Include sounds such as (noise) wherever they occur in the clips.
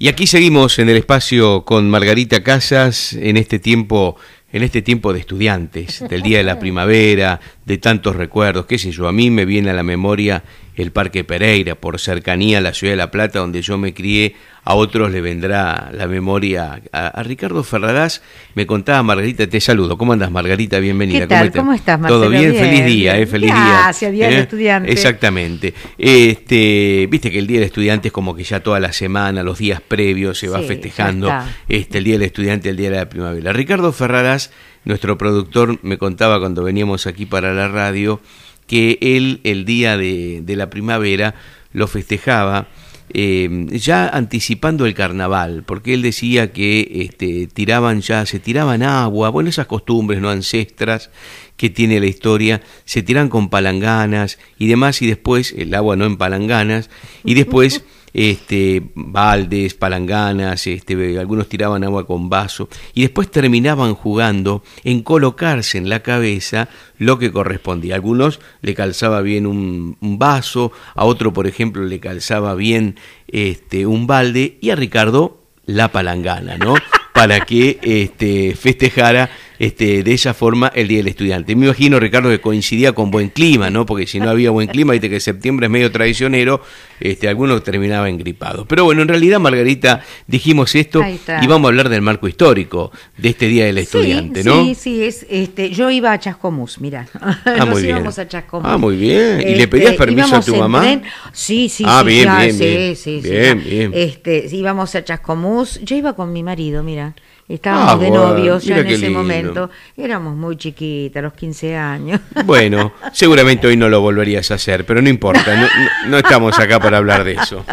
Y aquí seguimos en el espacio con Margarita Casas en este tiempo en este tiempo de estudiantes, del día de la primavera, de tantos recuerdos, qué sé yo, a mí me viene a la memoria el Parque Pereira, por cercanía a la ciudad de La Plata, donde yo me crié, a otros le vendrá la memoria. A, Ricardo Ferrarás, me contaba Margarita, te saludo. ¿Cómo andas, Margarita? Bienvenida. ¿Qué tal? ¿Cómo, estás, Margarita? Todo bien, feliz día, eh? feliz Gracias, día. Día del eh, Estudiante. Exactamente. Este, Viste que el Día del Estudiante es como que ya toda la semana, los días previos, se va festejando este, el Día del Estudiante, el Día de la Primavera. Ricardo Ferrarás, nuestro productor, me contaba cuando veníamos aquí para la radio que él el día de, la primavera lo festejaba. Eh, ya anticipando el carnaval, porque él decía que este, tiraban ya, se tiraban agua, bueno, esas costumbres no ancestras que tiene la historia, se tiran con palanganas y demás, y después, el agua no en palanganas, y después (laughs) este, baldes, palanganas, este, algunos tiraban agua con vaso y después terminaban jugando en colocarse en la cabeza lo que correspondía. A algunos le calzaba bien un, un, vaso, a otro, por ejemplo, le calzaba bien este, un balde y a Ricardo la palangana, ¿no? (laughs) Para que este, festejara este, de esa forma el Día del Estudiante. Me imagino, Ricardo, que coincidía con buen clima, ¿no? Porque si no había buen clima, viste que septiembre es medio traicionero, este, algunos terminaba gripados. Pero bueno, en realidad, Margarita, dijimos esto y vamos a hablar del marco histórico de este Día del Estudiante, ¿no? Sí, sí, es, este, yo iba a Chascomús, mirá. (laughs) Ah, muy bien. a Chascomús. Ah, muy bien. ¿Y le este, pedías permiso a tu mamá? Sí, sí, ah, bien, sí, sí, sí, bien, bien. Este, íbamos a Chascomús, yo iba con mi marido, mira. Estábamos ah, de novios ya en ese momento. Éramos muy chiquitas, los 15 años. (laughs) Bueno, seguramente hoy no lo volverías a hacer, pero no importa, no, estamos acá para hablar de eso.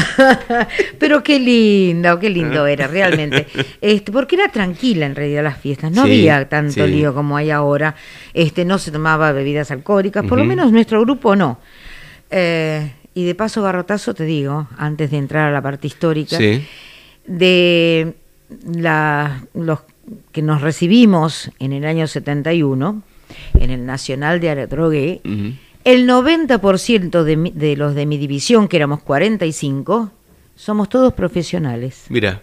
(laughs) pero qué linda, qué lindo era realmente. (laughs) Este, porque era tranquila en realidad las fiestas, no había tanto lío como hay ahora. Este, no se tomaba bebidas alcohólicas, por lo menos nuestro grupo no. Eh, y de paso, barrotazo, te digo, antes de entrar a la parte histórica, de los que nos recibimos en el año 71, en el Nacional de Aretrogué, el 90% de, de los de mi división, que éramos 45, somos todos profesionales. Mira.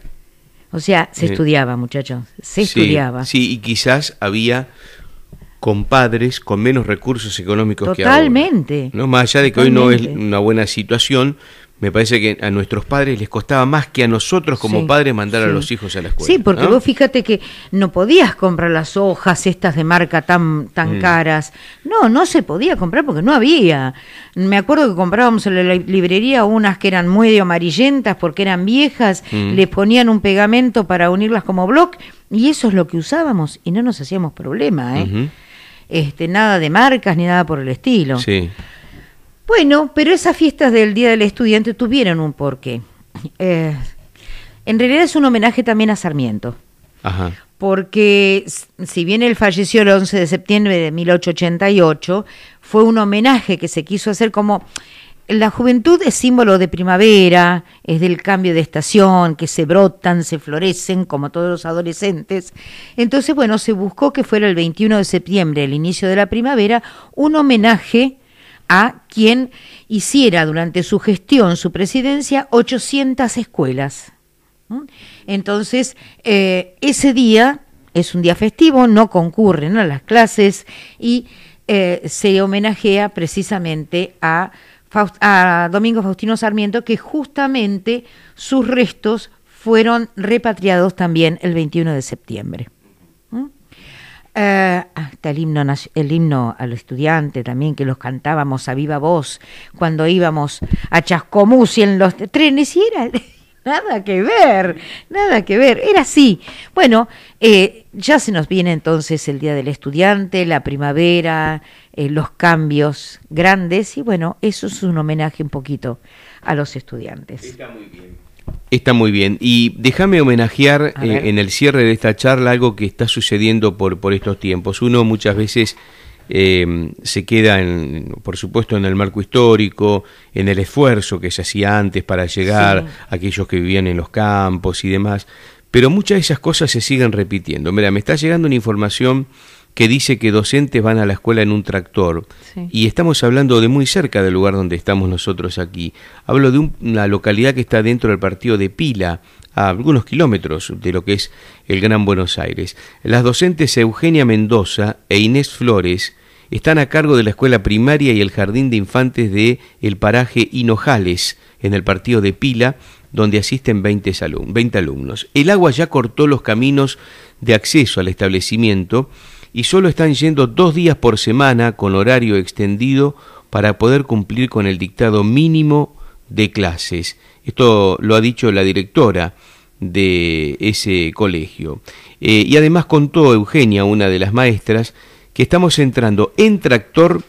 O sea, se eh. estudiaba, muchachos, se estudiaba. Sí, y quizás había compadres con menos recursos económicos Totalmente. que ahora. Totalmente. ¿no? Más allá de que hoy no es una buena situación, me parece que a nuestros padres les costaba más que a nosotros como padres mandar a los hijos a la escuela. Sí, porque vos fíjate que no podías comprar las hojas estas de marca tan, tan mm. caras. No, no se podía comprar porque no había. Me acuerdo que comprábamos en la librería unas que eran medio amarillentas porque eran viejas, mm. les ponían un pegamento para unirlas como bloc y eso es lo que usábamos y no nos hacíamos problema, ¿eh? este, nada de marcas ni nada por el estilo. Sí. Bueno, pero esas fiestas del Día del Estudiante tuvieron un porqué. Eh, en realidad es un homenaje también a Sarmiento. Porque si bien él falleció el 11 de septiembre de 1888, fue un homenaje que se quiso hacer como la juventud es símbolo de primavera, es del cambio de estación, que se brotan, se florecen, como todos los adolescentes. Entonces, bueno, se buscó que fuera el 21 de septiembre, el inicio de la primavera, un homenaje a quien hiciera durante su gestión, su presidencia, 800 escuelas. ¿Mm? Entonces, eh, ese día es un día festivo, no concurren a las clases y eh, se homenajea precisamente a, a Domingo Faustino Sarmiento, que justamente sus restos fueron repatriados también el 21 de septiembre. Eh, hasta el himno, el himno a estudiante también, que los cantábamos a viva voz cuando íbamos a Chascomús y en los trenes, y era (laughs) nada que ver, nada que ver, era así. Bueno, eh, ya se nos viene entonces el Día del Estudiante, la primavera, eh, los cambios grandes y bueno, eso es un homenaje un poquito a los estudiantes. Está muy bien. Y déjame homenajear eh, en el cierre de esta charla algo que está sucediendo por, por estos tiempos. Uno muchas veces em, se queda, en, por supuesto, en el marco histórico, en el esfuerzo que se hacía antes para llegar a aquellos que vivían en los campos y demás. Pero muchas de esas cosas se siguen repitiendo. Mira, me está llegando una información que dice que docentes van a la escuela en un tractor. Y estamos hablando de muy cerca del lugar donde estamos nosotros aquí. Hablo de una localidad que está dentro del partido de Pila, a algunos kilómetros de lo que es el Gran Buenos Aires. Las docentes Eugenia Mendoza e Inés Flores están a cargo de la escuela primaria y el jardín de infantes de el paraje Hinojales, en el partido de Pila, donde asisten 20 alumnos. El agua ya cortó los caminos de acceso al establecimiento y solo están yendo dos días por semana con horario extendido para poder cumplir con el dictado mínimo de clases. Esto lo ha dicho la directora de ese colegio. Eh, y además contó Eugenia, una de las maestras, que estamos entrando en tractor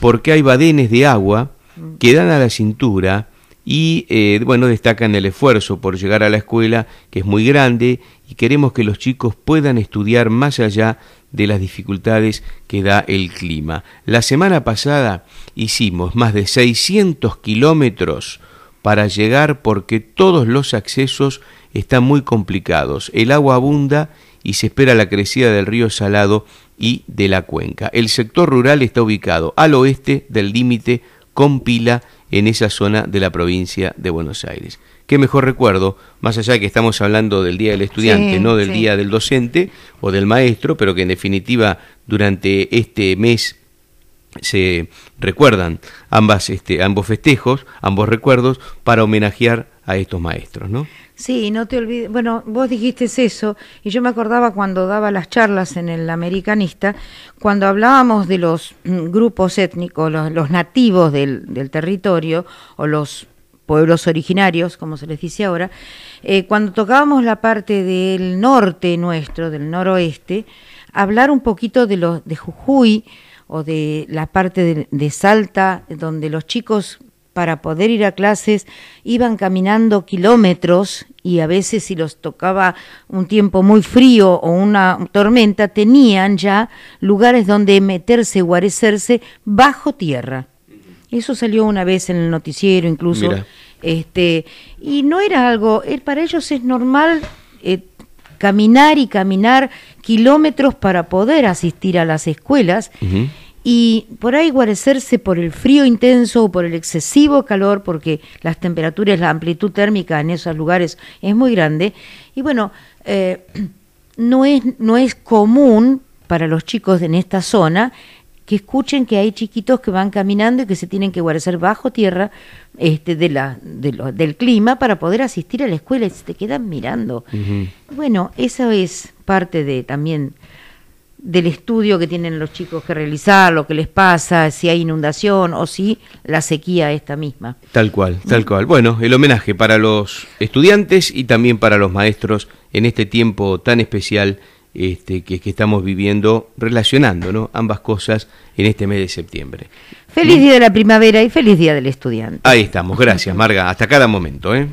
porque hay badenes de agua que dan a la cintura y eh, bueno, destacan el esfuerzo por llegar a la escuela, que es muy grande, y queremos que los chicos puedan estudiar más allá de las dificultades que da el clima. La semana pasada hicimos más de 600 kilómetros para llegar porque todos los accesos están muy complicados. El agua abunda y se espera la crecida del río Salado y de la cuenca. El sector rural está ubicado al oeste del límite con Pila en esa zona de la provincia de Buenos Aires. Qué mejor recuerdo, más allá de que estamos hablando del Día del Estudiante, no del Día del Docente o del Maestro, pero que en definitiva durante este mes se recuerdan ambas, este, ambos festejos, ambos recuerdos, para homenajear a estos maestros, ¿no? Sí, no te olvides. Bueno, vos dijiste eso, y yo me acordaba cuando daba las charlas en el Americanista, cuando hablábamos de los mm, grupos étnicos, los, nativos del, territorio, o los pueblos originarios, como se les dice ahora, eh, cuando tocábamos la parte del norte nuestro, del noroeste, hablar un poquito de los de Jujuy o de la parte de Salta, donde los chicos para poder ir a clases iban caminando kilómetros y a veces si los tocaba un tiempo muy frío o una tormenta tenían ya lugares donde meterse, guarecerse bajo tierra. Eso salió una vez en el noticiero incluso. Este, y no era algo, eh, para ellos es normal eh, caminar y caminar kilómetros para poder asistir a las escuelas y por ahí guarecerse por el frío intenso o por el excesivo calor, porque las temperaturas, la amplitud térmica en esos lugares es muy grande. Y bueno, eh, (clears throat) no, es, no es común para los chicos en esta zona que escuchen que hay chiquitos que van caminando y que se tienen que guarecer bajo tierra este, de la, de del clima para poder asistir a la escuela y se te quedan mirando. Bueno, esa es parte de también del estudio que tienen los chicos que realizar, lo que les pasa, si hay inundación o si la sequía esta misma. Tal cual, tal cual. Bueno, el homenaje para los estudiantes y también para los maestros en este tiempo tan especial este, que, estamos viviendo, relacionando ambas cosas en este mes de septiembre. Feliz día de la primavera y feliz día del estudiante. Ahí estamos, gracias Marga, hasta cada momento. ¿eh?